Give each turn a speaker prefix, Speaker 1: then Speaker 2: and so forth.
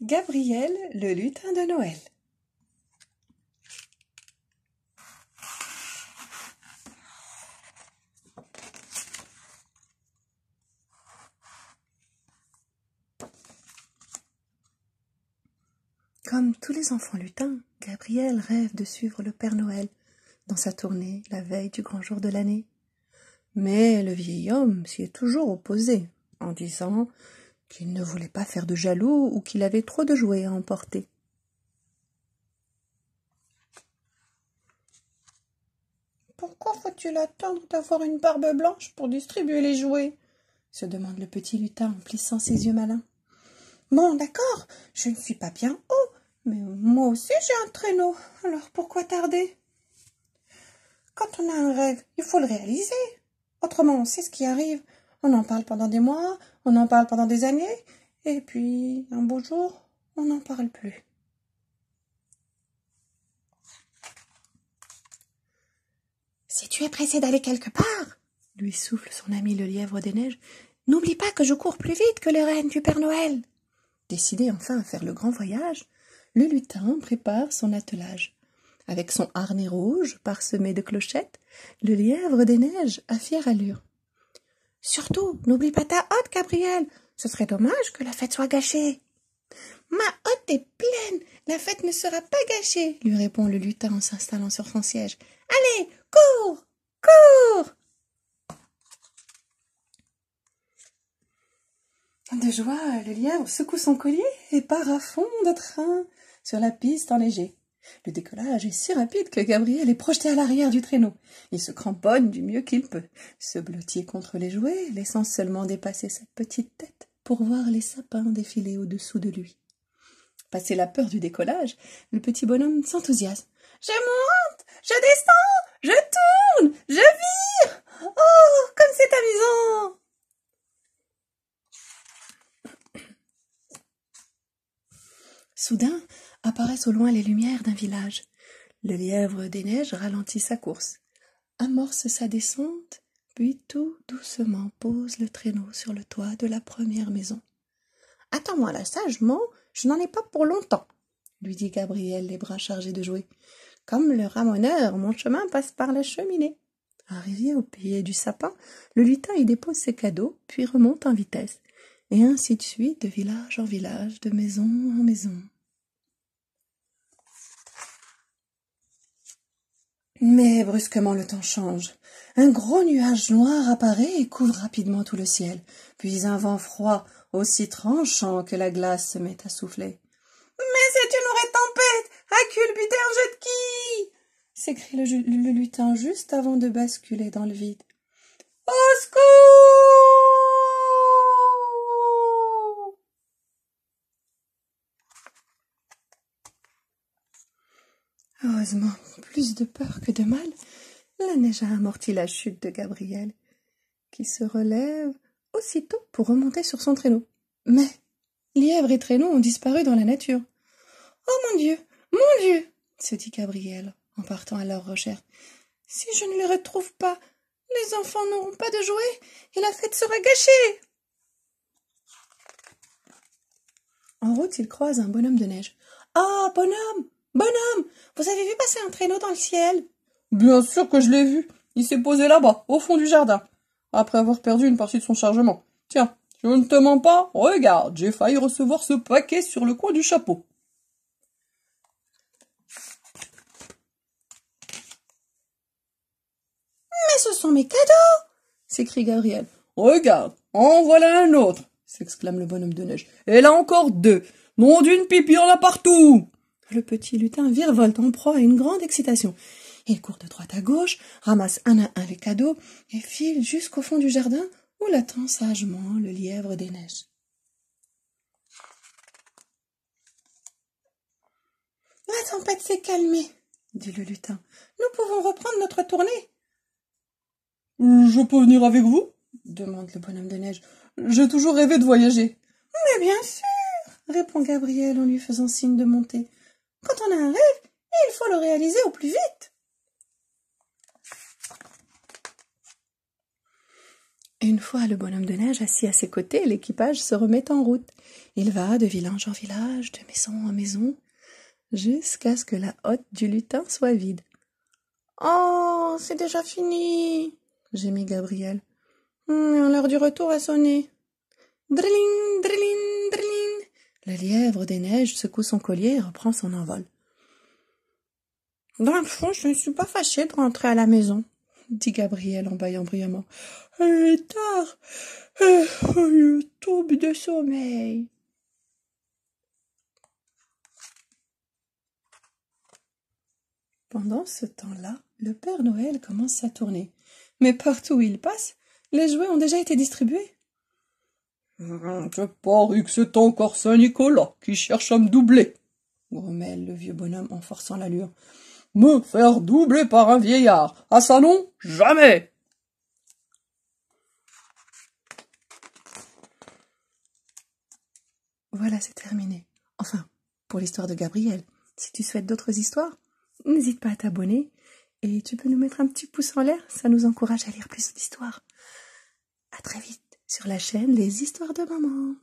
Speaker 1: Gabriel, le lutin de Noël. Comme tous les enfants lutins, Gabriel rêve de suivre le Père Noël dans sa tournée la veille du grand jour de l'année. Mais le vieil homme s'y est toujours opposé en disant qu'il ne voulait pas faire de jaloux ou qu'il avait trop de jouets à emporter.
Speaker 2: Pourquoi faut-il attendre d'avoir une barbe blanche pour distribuer
Speaker 1: les jouets se demande le petit lutin en plissant ses yeux malins. Bon, d'accord, je ne suis pas bien haut, mais moi aussi j'ai un traîneau, alors pourquoi tarder Quand on a un rêve, il faut le réaliser. Autrement, on sait ce qui arrive. On en parle pendant des mois, on en parle pendant des années, et puis un beau jour, on n'en parle plus. Si tu es pressé d'aller quelque part, lui souffle son ami le lièvre des neiges, n'oublie pas que je cours plus vite que les reines du Père Noël. Décidé enfin à faire le grand voyage, le lutin prépare son attelage. Avec son harnais rouge parsemé de clochettes, le lièvre des neiges a fière allure. Surtout, n'oublie pas ta hotte, Gabriel. Ce serait dommage que la fête soit gâchée. Ma hotte est pleine. La fête ne sera pas gâchée, lui répond le lutin en s'installant sur son siège. Allez, cours, cours. De joie, le lièvre secoue son collier et part à fond de train sur la piste enneigée. Le décollage est si rapide que Gabriel est projeté à l'arrière du traîneau. Il se cramponne du mieux qu'il peut, se blottit contre les jouets, laissant seulement dépasser sa petite tête pour voir les sapins défiler au-dessous de lui. Passé la peur du décollage, le petit bonhomme s'enthousiasme. Je monte, je descends, je tourne, je vire. Oh, comme c'est amusant. Soudain, apparaissent au loin les lumières d'un village. Le lièvre des neiges ralentit sa course, amorce sa descente, puis tout doucement pose le traîneau sur le toit de la première maison. Attends-moi là sagement, je n'en ai pas pour longtemps, lui dit Gabriel, les bras chargés de jouer Comme le ramoneur, mon chemin passe par la cheminée. Arrivé au pied du sapin, le lutin y dépose ses cadeaux, puis remonte en vitesse, et ainsi de suite de village en village, de maison en maison. Mais brusquement le temps change. Un gros nuage noir apparaît et couvre rapidement tout le ciel, puis un vent froid, aussi tranchant que la glace se met à souffler. Mais c'est une vraie tempête. À culbuter un jeu de qui? s'écrie le, le, lutin juste avant de basculer dans le vide. Au secours. Heureusement, plus de peur que de mal, la neige a amorti la chute de Gabriel, qui se relève aussitôt pour remonter sur son traîneau. Mais lièvre et traîneau ont disparu dans la nature. Oh mon Dieu, mon Dieu se dit Gabriel en partant à leur recherche. Si je ne les retrouve pas, les enfants n'auront pas de jouets et la fête sera gâchée. En route, ils croise un bonhomme de neige. Ah, bonhomme, bonhomme, vous avez vu passer un traîneau dans le
Speaker 2: ciel Bien sûr que je l'ai vu. Il s'est posé là-bas, au fond du jardin, après avoir perdu une partie de son chargement. Tiens, je ne te mens pas, regarde, j'ai failli recevoir ce paquet sur le coin du chapeau. Mais ce sont mes cadeaux s'écrie Gabriel. Regarde, en voilà un autre s'exclame le bonhomme de neige. Et là encore deux. Nom d'une pipi, en a partout le petit lutin virevolte en proie à une grande excitation.
Speaker 1: Il court de droite à gauche, ramasse un à un les cadeaux et file jusqu'au fond du jardin où l'attend sagement le lièvre des neiges. La tempête s'est calmée, dit le lutin.
Speaker 2: Nous pouvons reprendre notre tournée. Je peux venir avec vous demande le bonhomme de neige. J'ai toujours rêvé de voyager. Mais bien sûr, répond
Speaker 1: Gabriel en lui faisant signe de monter. Quand on a un rêve, il faut le réaliser au plus vite. une fois le bonhomme de neige assis à ses côtés, l'équipage se remet en route. Il va de village en village, de maison en maison, jusqu'à ce que la hotte du lutin soit vide. Oh, c'est déjà fini gémit Gabriel. L'heure du retour a sonné. Drilling, drilling la lièvre des neiges secoue son collier et reprend son envol. Dans le fond, je ne suis pas fâchée de rentrer à la maison, dit Gabriel en bâillant bruyamment. Il est tard. Je tombe de sommeil. Pendant ce temps-là, le Père Noël commence à tourner, Mais partout où il passe, les jouets ont déjà été distribués.
Speaker 2: Je parie que c'est encore Saint-Nicolas qui cherche à me doubler, grommelle le vieux bonhomme en forçant l'allure. Me faire doubler par un vieillard. À ça non, jamais. Voilà, c'est terminé.
Speaker 1: Enfin, pour l'histoire de Gabriel. Si tu souhaites d'autres histoires, n'hésite pas à t'abonner et tu peux nous mettre un petit pouce en l'air, ça nous encourage à lire plus d'histoires. À très vite sur la chaîne Les Histoires de Maman.